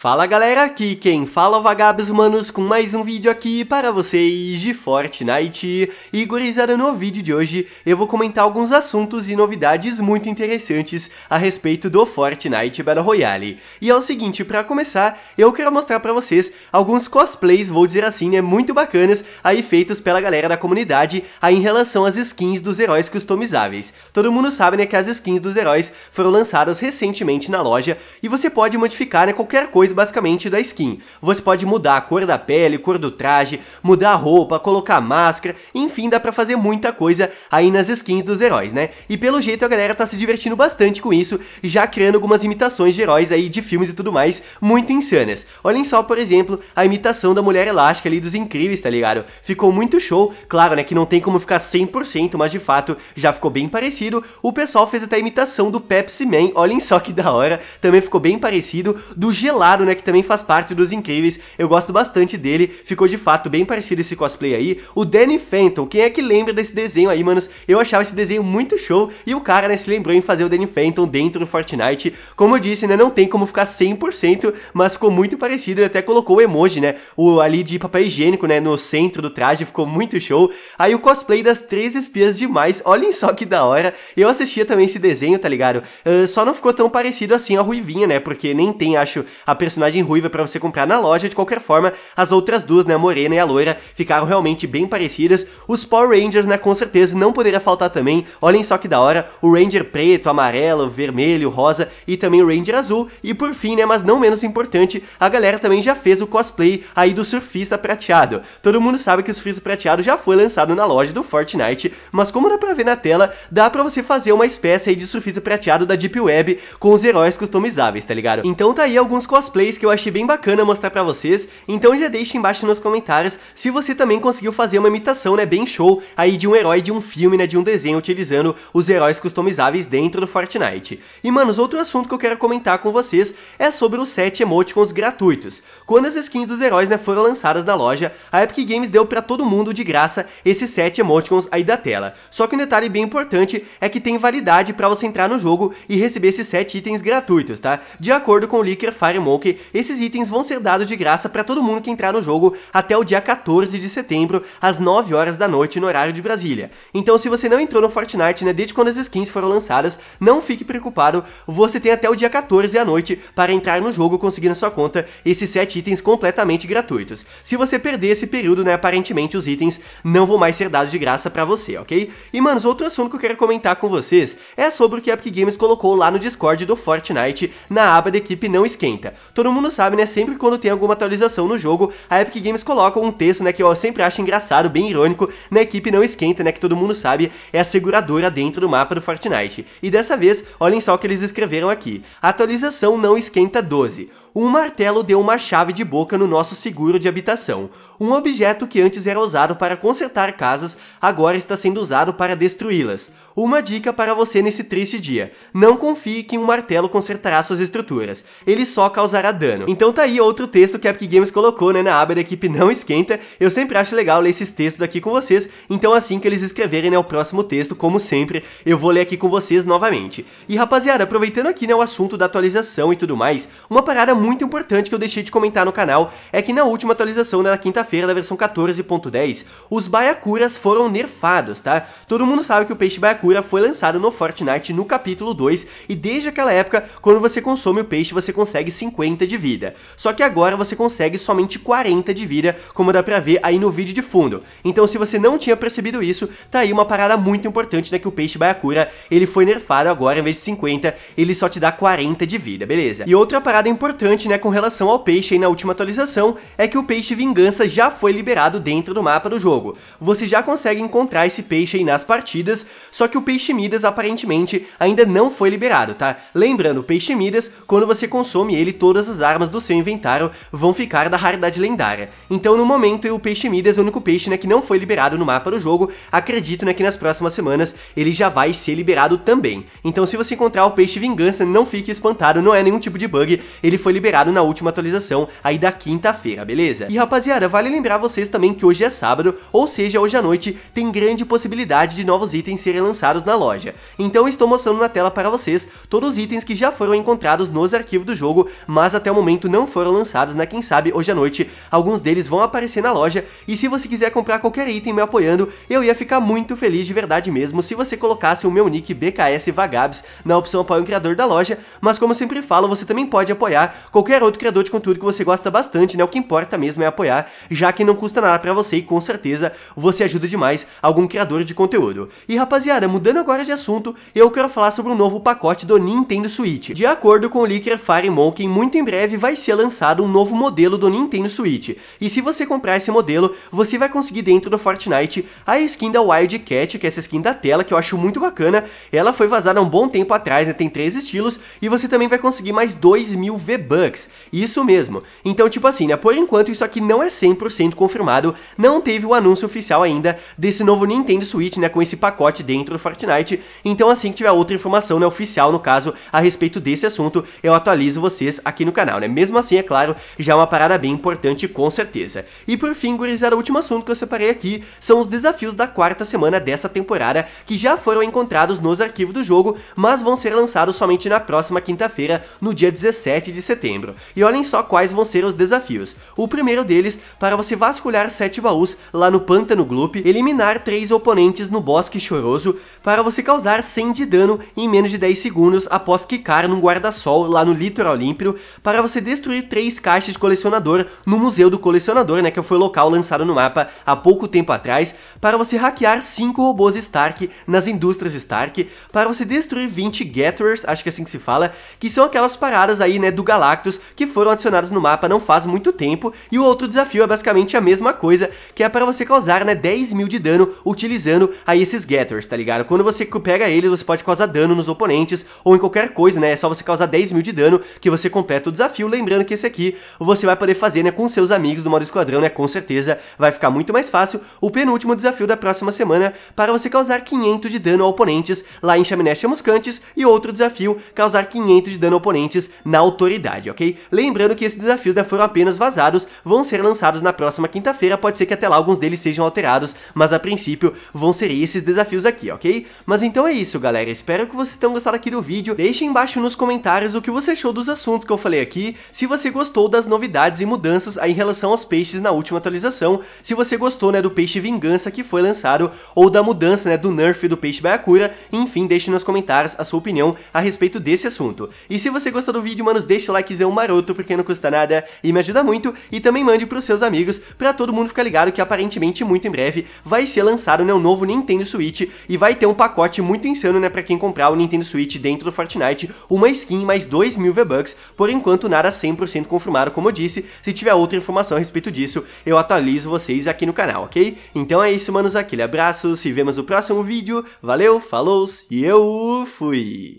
Fala galera, aqui quem fala é Vagabes Humanos com mais um vídeo aqui para vocês de Fortnite e gurizada no vídeo de hoje eu vou comentar alguns assuntos e novidades muito interessantes a respeito do Fortnite Battle Royale e é o seguinte, para começar eu quero mostrar para vocês alguns cosplays, vou dizer assim, né, muito bacanas aí feitos pela galera da comunidade aí em relação às skins dos heróis customizáveis todo mundo sabe né que as skins dos heróis foram lançadas recentemente na loja e você pode modificar né, qualquer coisa depois basicamente da skin. Você pode mudar a cor da pele, cor do traje, mudar a roupa, colocar máscara, enfim, dá pra fazer muita coisa aí nas skins dos heróis, né? E pelo jeito a galera tá se divertindo bastante com isso, já criando algumas imitações de heróis aí de filmes e tudo mais, muito insanas. Olhem só, por exemplo, a imitação da Mulher Elástica ali dos Incríveis, tá ligado? Ficou muito show, claro, né, que não tem como ficar 100%, mas de fato já ficou bem parecido. O pessoal fez até a imitação do Pepsi Man, olhem só que da hora, também ficou bem parecido, do gelado Dourado, né, que também faz parte dos Incríveis. Eu gosto bastante dele, ficou de fato bem parecido esse cosplay aí. O Danny Phantom, quem é que lembra desse desenho aí, manos? Eu achava esse desenho muito show e o cara, né, se lembrou em fazer o Danny Phantom dentro do Fortnite. Como eu disse, né, não tem como ficar 100%, mas ficou muito parecido. Ele até colocou o emoji, né, o ali de papel higiênico, né, no centro do traje, ficou muito show. Aí o cosplay das Três Espias Demais, olhem só que da hora. Eu assistia também esse desenho, tá ligado? Uh, só não ficou tão parecido assim a Ruivinha, né, porque nem tem, acho, a personagem ruiva para você comprar na loja, de qualquer forma, as outras duas, né, a morena e a loira, ficaram realmente bem parecidas. Os Power Rangers, né, com certeza não poderia faltar também. Olhem só que da hora, o Ranger preto, amarelo, vermelho, rosa e também o Ranger azul. E por fim, né, mas não menos importante, a galera também já fez o cosplay aí do surfista prateado. Todo mundo sabe que o surfista prateado já foi lançado na loja do Fortnite, mas como dá pra ver na tela, dá pra você fazer uma espécie aí de surfista prateado da Deep Web com os heróis customizáveis, tá ligado? Então tá aí alguns cosplays que eu achei bem bacana mostrar pra vocês, então já deixa embaixo nos comentários se você também conseguiu fazer uma imitação, né, bem show, aí de um herói de um filme, né, de um desenho, utilizando os heróis customizáveis dentro do Fortnite. E, manos, outro assunto que eu quero comentar com vocês é sobre os 7 emoticons gratuitos. Quando as skins dos heróis, né, foram lançadas na loja, a Epic Games deu pra todo mundo de graça esses 7 emoticons aí da tela. Só que um detalhe bem importante é que tem validade pra você entrar no jogo e receber esses 7 itens gratuitos, tá? De acordo com o Licker Fire Monkey, porque esses itens vão ser dados de graça para todo mundo que entrar no jogo até o dia 14 de setembro, às 9 horas da noite, no horário de Brasília. Então, se você não entrou no Fortnite, né, desde quando as skins foram lançadas, não fique preocupado, você tem até o dia 14 à noite para entrar no jogo conseguindo na sua conta esses 7 itens completamente gratuitos. Se você perder esse período, né, aparentemente os itens não vão mais ser dados de graça para você, ok? E, manos, outro assunto que eu quero comentar com vocês é sobre o que a Epic Games colocou lá no Discord do Fortnite, na aba da equipe Não Esquenta todo mundo sabe, né? Sempre quando tem alguma atualização no jogo, a Epic Games coloca um texto, né? Que eu sempre acho engraçado, bem irônico, na equipe não esquenta, né? Que todo mundo sabe, é a seguradora dentro do mapa do Fortnite. E dessa vez, olhem só o que eles escreveram aqui. Atualização não esquenta 12 um martelo deu uma chave de boca no nosso seguro de habitação. Um objeto que antes era usado para consertar casas, agora está sendo usado para destruí-las. Uma dica para você nesse triste dia: não confie que um martelo consertará suas estruturas. Ele só causará Tá dano. Então tá aí outro texto que a Epic Games colocou, né, na aba da equipe não esquenta. Eu sempre acho legal ler esses textos aqui com vocês, então assim que eles escreverem, né, o próximo texto, como sempre, eu vou ler aqui com vocês novamente. E rapaziada, aproveitando aqui, né, o assunto da atualização e tudo mais, uma parada muito importante que eu deixei de comentar no canal é que na última atualização, né, na quinta-feira da versão 14.10, os baiacuras foram nerfados, tá? Todo mundo sabe que o peixe baiacura foi lançado no Fortnite no capítulo 2 e desde aquela época, quando você consome o peixe, você consegue 50 50 de vida. Só que agora você consegue somente 40 de vida, como dá pra ver aí no vídeo de fundo. Então se você não tinha percebido isso, tá aí uma parada muito importante, né, que o peixe baiacura, ele foi nerfado agora, em vez de 50, ele só te dá 40 de vida, beleza? E outra parada importante, né, com relação ao peixe aí na última atualização, é que o peixe vingança já foi liberado dentro do mapa do jogo. Você já consegue encontrar esse peixe aí nas partidas, só que o peixe Midas aparentemente ainda não foi liberado, tá? Lembrando, o peixe Midas, quando você consome ele, todas todas as armas do seu inventário vão ficar da raridade lendária. Então no momento o peixe Midas é o único peixe né, que não foi liberado no mapa do jogo, acredito né, que nas próximas semanas ele já vai ser liberado também. Então se você encontrar o peixe vingança, não fique espantado, não é nenhum tipo de bug, ele foi liberado na última atualização aí da quinta-feira, beleza? E rapaziada, vale lembrar vocês também que hoje é sábado, ou seja, hoje à noite tem grande possibilidade de novos itens serem lançados na loja. Então estou mostrando na tela para vocês todos os itens que já foram encontrados nos arquivos do jogo, mas mas até o momento não foram lançados, né? Quem sabe hoje à noite alguns deles vão aparecer na loja. E se você quiser comprar qualquer item me apoiando, eu ia ficar muito feliz de verdade mesmo se você colocasse o meu nick BKS Vagabs na opção apoiar um criador da loja. Mas como eu sempre falo, você também pode apoiar qualquer outro criador de conteúdo que você gosta bastante, né? O que importa mesmo é apoiar, já que não custa nada para você e com certeza você ajuda demais algum criador de conteúdo. E rapaziada, mudando agora de assunto, eu quero falar sobre um novo pacote do Nintendo Switch. De acordo com o leaker Fire Monkey, muito em breve vai ser lançado um novo modelo do Nintendo Switch, e se você comprar esse modelo, você vai conseguir dentro do Fortnite a skin da Wildcat, que é essa skin da tela, que eu acho muito bacana, ela foi vazada há um bom tempo atrás, né? tem três estilos, e você também vai conseguir mais 2 mil V-Bucks, isso mesmo. Então, tipo assim, né, por enquanto isso aqui não é 100% confirmado, não teve o anúncio oficial ainda desse novo Nintendo Switch, né, com esse pacote dentro do Fortnite, então assim que tiver outra informação, né, oficial no caso, a respeito desse assunto, eu atualizo vocês aqui no no canal, né? Mesmo assim, é claro, já é uma parada bem importante com certeza. E por fim, gurizada, o último assunto que eu separei aqui são os desafios da quarta semana dessa temporada, que já foram encontrados nos arquivos do jogo, mas vão ser lançados somente na próxima quinta-feira, no dia 17 de setembro. E olhem só quais vão ser os desafios. O primeiro deles, para você vasculhar 7 baús lá no Pântano Gloop, eliminar 3 oponentes no Bosque Choroso, para você causar 100 de dano em menos de 10 segundos após quicar num guarda-sol lá no Litoral Olímpico, para você destruir três caixas de colecionador no Museu do Colecionador, né, que foi o local lançado no mapa há pouco tempo atrás, para você hackear cinco robôs Stark nas indústrias Stark, para você destruir 20 Gatherers, acho que é assim que se fala, que são aquelas paradas aí, né, do Galactus que foram adicionadas no mapa não faz muito tempo, e o outro desafio é basicamente a mesma coisa, que é para você causar, né, 10 mil de dano utilizando aí esses Gatherers, tá ligado? Quando você pega eles, você pode causar dano nos oponentes, ou em qualquer coisa, né, é só você causar 10 mil de dano que você completa do desafio. Lembrando que esse aqui você vai poder fazer né, com seus amigos do modo esquadrão, né? Com certeza vai ficar muito mais fácil. O penúltimo desafio da próxima semana para você causar 500 de dano a oponentes lá em Chaminés Chamuscantes e outro desafio, causar 500 de dano a oponentes na autoridade, ok? Lembrando que esses desafios né, foram apenas vazados, vão ser lançados na próxima quinta-feira, pode ser que até lá alguns deles sejam alterados, mas a princípio vão ser esses desafios aqui, ok? Mas então é isso, galera, espero que vocês tenham gostado aqui do vídeo, deixem embaixo nos comentários o que você achou dos assuntos que eu falei falei aqui, se você gostou das novidades e mudanças aí em relação aos peixes na última atualização, se você gostou né, do peixe vingança que foi lançado, ou da mudança né, do nerf do peixe baiacura, enfim, deixe nos comentários a sua opinião a respeito desse assunto. E se você gostou do vídeo, manos, deixa o likezão maroto, porque não custa nada e me ajuda muito, e também mande pros seus amigos, pra todo mundo ficar ligado que aparentemente muito em breve vai ser lançado né, o novo Nintendo Switch, e vai ter um pacote muito insano né, pra quem comprar o Nintendo Switch dentro do Fortnite, uma skin mais 2 mil V-Bucks, por enquanto enquanto nada 100% confirmado, como eu disse. Se tiver outra informação a respeito disso, eu atualizo vocês aqui no canal, ok? Então é isso, manos. Aquele abraço, se vemos no próximo vídeo. Valeu, falou e eu fui!